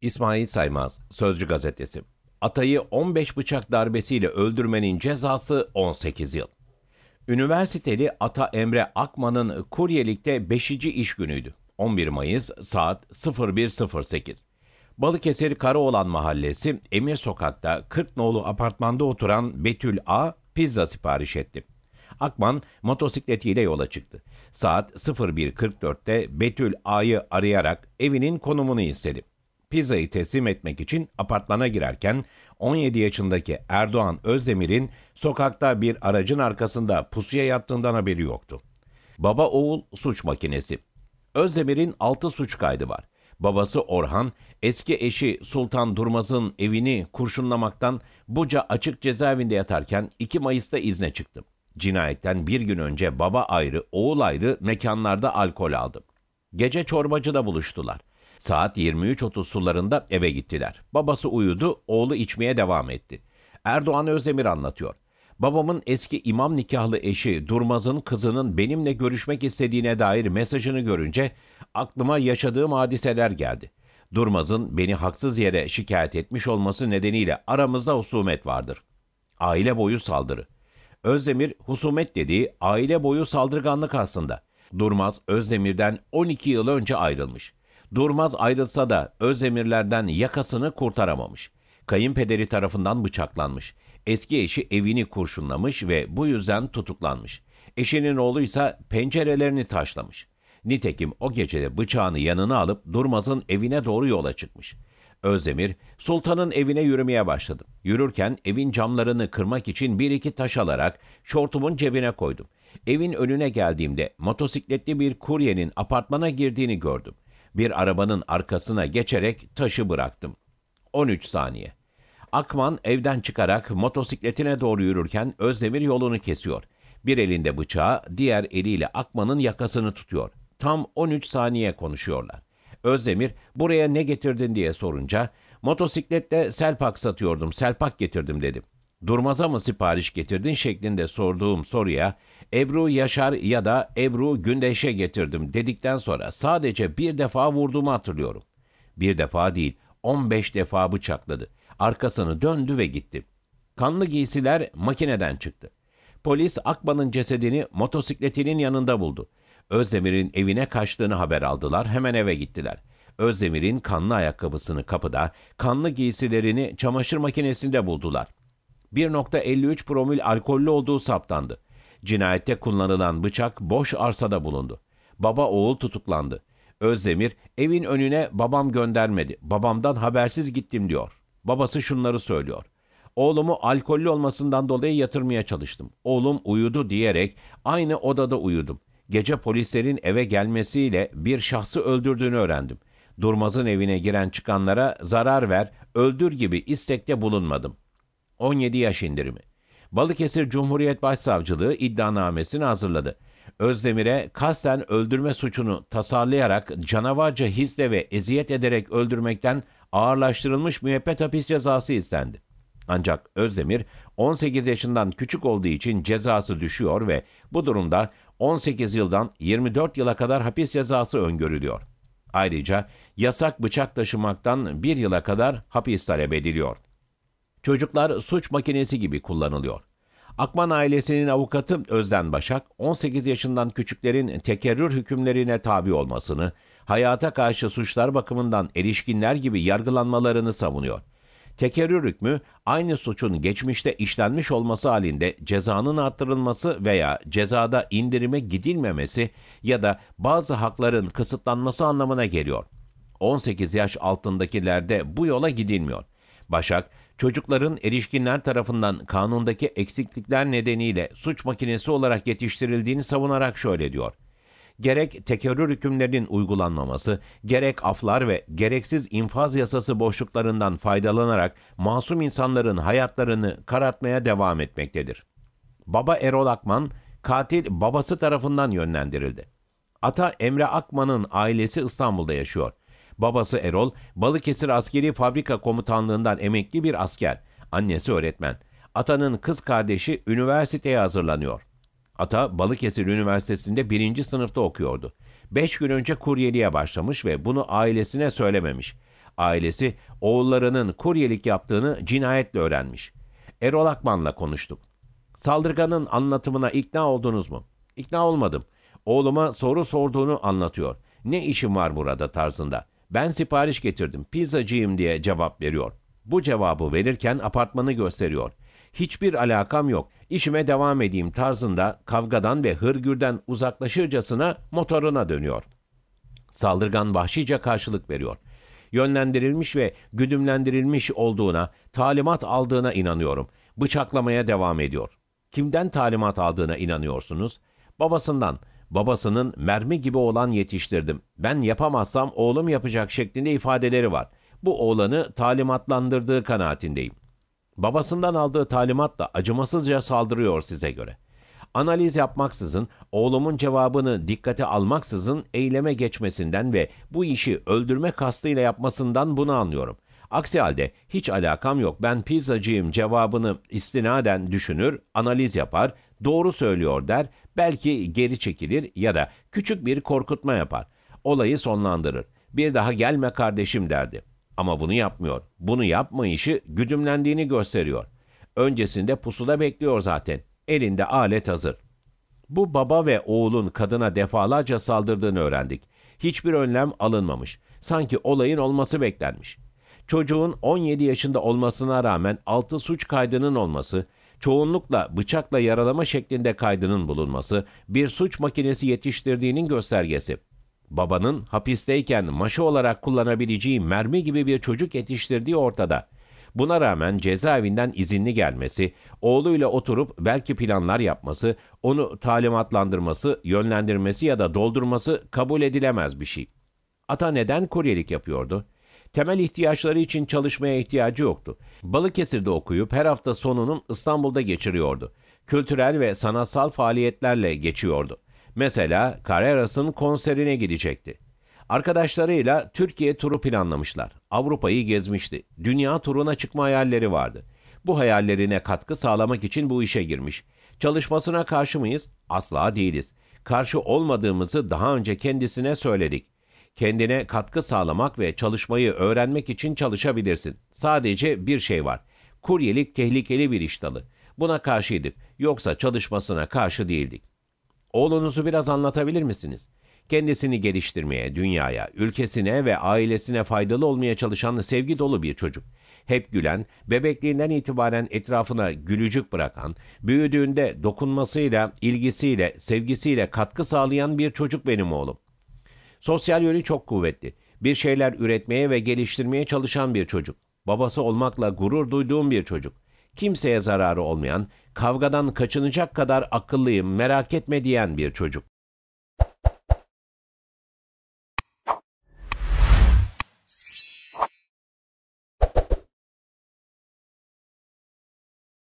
İsmail Saymaz, Sözcü Gazetesi. Atayı 15 bıçak darbesiyle öldürmenin cezası 18 yıl. Üniversiteli Ata Emre Akman'ın kuryelikte 5. iş günüydü. 11 Mayıs saat 01.08. Balıkesir Karaoğlan Mahallesi Emir Sokak'ta 40 nolu apartmanda oturan Betül A pizza sipariş etti. Akman motosikletiyle yola çıktı. Saat 01.44'te Betül A'yı arayarak evinin konumunu istedi pizzayı teslim etmek için apartmana girerken 17 yaşındaki Erdoğan Özdemir'in sokakta bir aracın arkasında pusuya yattığından haberi yoktu. Baba oğul suç makinesi. Özdemir'in 6 suç kaydı var. Babası Orhan, eski eşi Sultan Durmaz'ın evini kurşunlamaktan Buca açık cezaevinde yatarken 2 Mayıs'ta izne çıktım. Cinayetten bir gün önce baba ayrı, oğul ayrı mekanlarda alkol aldı. Gece çorbacıda buluştular. Saat 23.30 sularında eve gittiler. Babası uyudu, oğlu içmeye devam etti. Erdoğan Özdemir anlatıyor. Babamın eski imam nikahlı eşi Durmaz'ın kızının benimle görüşmek istediğine dair mesajını görünce aklıma yaşadığım hadiseler geldi. Durmaz'ın beni haksız yere şikayet etmiş olması nedeniyle aramızda husumet vardır. Aile boyu saldırı. Özdemir husumet dediği aile boyu saldırganlık aslında. Durmaz Özdemir'den 12 yıl önce ayrılmış. Durmaz ayrılsa da öz emirlerden yakasını kurtaramamış. Kayınpederi tarafından bıçaklanmış. Eski eşi evini kurşunlamış ve bu yüzden tutuklanmış. Eşinin oğlu ise pencerelerini taşlamış. Nitekim o gecede bıçağını yanına alıp Durmaz'ın evine doğru yola çıkmış. Özdemir, sultanın evine yürümeye başladım. Yürürken evin camlarını kırmak için bir iki taş alarak şortumun cebine koydum. Evin önüne geldiğimde motosikletli bir kuryenin apartmana girdiğini gördüm. Bir arabanın arkasına geçerek taşı bıraktım. 13 saniye. Akman evden çıkarak motosikletine doğru yürürken Özdemir yolunu kesiyor. Bir elinde bıçağı, diğer eliyle Akman'ın yakasını tutuyor. Tam 13 saniye konuşuyorlar. Özdemir buraya ne getirdin diye sorunca motosikletle selpak satıyordum, selpak getirdim dedim. Durmaz'a mı sipariş getirdin şeklinde sorduğum soruya Ebru Yaşar ya da Ebru Gündeş'e getirdim dedikten sonra sadece bir defa vurduğumu hatırlıyorum. Bir defa değil 15 defa bıçakladı. Arkasını döndü ve gitti. Kanlı giysiler makineden çıktı. Polis Akban'ın cesedini motosikletinin yanında buldu. Özdemir'in evine kaçtığını haber aldılar hemen eve gittiler. Özdemir'in kanlı ayakkabısını kapıda, kanlı giysilerini çamaşır makinesinde buldular. 1.53 promil alkollü olduğu saptandı. Cinayette kullanılan bıçak boş arsada bulundu. Baba oğul tutuklandı. Özdemir evin önüne babam göndermedi. Babamdan habersiz gittim diyor. Babası şunları söylüyor. Oğlumu alkollü olmasından dolayı yatırmaya çalıştım. Oğlum uyudu diyerek aynı odada uyudum. Gece polislerin eve gelmesiyle bir şahsı öldürdüğünü öğrendim. Durmaz'ın evine giren çıkanlara zarar ver, öldür gibi istekte bulunmadım. 17 yaş indirimi. Balıkesir Cumhuriyet Başsavcılığı iddianamesini hazırladı. Özdemir'e kasten öldürme suçunu tasarlayarak canavarca hisle ve eziyet ederek öldürmekten ağırlaştırılmış müebbet hapis cezası istendi. Ancak Özdemir 18 yaşından küçük olduğu için cezası düşüyor ve bu durumda 18 yıldan 24 yıla kadar hapis cezası öngörülüyor. Ayrıca yasak bıçak taşımaktan 1 yıla kadar hapis talep ediliyor. Çocuklar suç makinesi gibi kullanılıyor. Akman ailesinin avukatı Özden Başak, 18 yaşından küçüklerin tekerrür hükümlerine tabi olmasını, hayata karşı suçlar bakımından erişkinler gibi yargılanmalarını savunuyor. Tekerrür hükmü, aynı suçun geçmişte işlenmiş olması halinde cezanın arttırılması veya cezada indirime gidilmemesi ya da bazı hakların kısıtlanması anlamına geliyor. 18 yaş altındakilerde bu yola gidilmiyor. Başak, çocukların erişkinler tarafından kanundaki eksiklikler nedeniyle suç makinesi olarak yetiştirildiğini savunarak şöyle diyor. Gerek tekerrür hükümlerinin uygulanmaması, gerek aflar ve gereksiz infaz yasası boşluklarından faydalanarak masum insanların hayatlarını karartmaya devam etmektedir. Baba Erol Akman, katil babası tarafından yönlendirildi. Ata Emre Akman'ın ailesi İstanbul'da yaşıyor. Babası Erol, Balıkesir Askeri Fabrika Komutanlığından emekli bir asker. Annesi öğretmen. Atanın kız kardeşi üniversiteye hazırlanıyor. Ata Balıkesir Üniversitesi'nde birinci sınıfta okuyordu. Beş gün önce kuryeliğe başlamış ve bunu ailesine söylememiş. Ailesi oğullarının kuryelik yaptığını cinayetle öğrenmiş. Erol Akman'la konuştuk. Saldırganın anlatımına ikna oldunuz mu? İkna olmadım. Oğluma soru sorduğunu anlatıyor. Ne işim var burada tarzında. Ben sipariş getirdim, pizzacıyım diye cevap veriyor. Bu cevabı verirken apartmanı gösteriyor. Hiçbir alakam yok, işime devam edeyim tarzında kavgadan ve hırgürden uzaklaşırcasına motoruna dönüyor. Saldırgan vahşice karşılık veriyor. Yönlendirilmiş ve güdümlendirilmiş olduğuna, talimat aldığına inanıyorum. Bıçaklamaya devam ediyor. Kimden talimat aldığına inanıyorsunuz? Babasından, babasının mermi gibi olan yetiştirdim. Ben yapamazsam oğlum yapacak şeklinde ifadeleri var. Bu oğlanı talimatlandırdığı kanaatindeyim. Babasından aldığı talimatla acımasızca saldırıyor size göre. Analiz yapmaksızın, oğlumun cevabını dikkate almaksızın eyleme geçmesinden ve bu işi öldürme kastıyla yapmasından bunu anlıyorum. Aksi halde hiç alakam yok ben pizzacıyım cevabını istinaden düşünür, analiz yapar, doğru söylüyor der, belki geri çekilir ya da küçük bir korkutma yapar. Olayı sonlandırır. Bir daha gelme kardeşim derdi. Ama bunu yapmıyor. Bunu yapma işi güdümlendiğini gösteriyor. Öncesinde pusuda bekliyor zaten. Elinde alet hazır. Bu baba ve oğulun kadına defalarca saldırdığını öğrendik. Hiçbir önlem alınmamış. Sanki olayın olması beklenmiş. Çocuğun 17 yaşında olmasına rağmen 6 suç kaydının olması, çoğunlukla bıçakla yaralama şeklinde kaydının bulunması bir suç makinesi yetiştirdiğinin göstergesi. Babanın hapisteyken maşa olarak kullanabileceği mermi gibi bir çocuk yetiştirdiği ortada. Buna rağmen cezaevinden izinli gelmesi, oğluyla oturup belki planlar yapması, onu talimatlandırması, yönlendirmesi ya da doldurması kabul edilemez bir şey. Ata neden kuryelik yapıyordu? temel ihtiyaçları için çalışmaya ihtiyacı yoktu. Balıkesir'de okuyup her hafta sonunun İstanbul'da geçiriyordu. Kültürel ve sanatsal faaliyetlerle geçiyordu. Mesela Carreras'ın konserine gidecekti. Arkadaşlarıyla Türkiye turu planlamışlar. Avrupa'yı gezmişti. Dünya turuna çıkma hayalleri vardı. Bu hayallerine katkı sağlamak için bu işe girmiş. Çalışmasına karşı mıyız? Asla değiliz. Karşı olmadığımızı daha önce kendisine söyledik. Kendine katkı sağlamak ve çalışmayı öğrenmek için çalışabilirsin. Sadece bir şey var. Kuryelik tehlikeli bir iş dalı. Buna karşıydık. Yoksa çalışmasına karşı değildik. Oğlunuzu biraz anlatabilir misiniz? Kendisini geliştirmeye, dünyaya, ülkesine ve ailesine faydalı olmaya çalışan sevgi dolu bir çocuk. Hep gülen, bebekliğinden itibaren etrafına gülücük bırakan, büyüdüğünde dokunmasıyla, ilgisiyle, sevgisiyle katkı sağlayan bir çocuk benim oğlum. Sosyal yönü çok kuvvetli. Bir şeyler üretmeye ve geliştirmeye çalışan bir çocuk. Babası olmakla gurur duyduğum bir çocuk. Kimseye zararı olmayan, kavgadan kaçınacak kadar akıllıyım, merak etme diyen bir çocuk.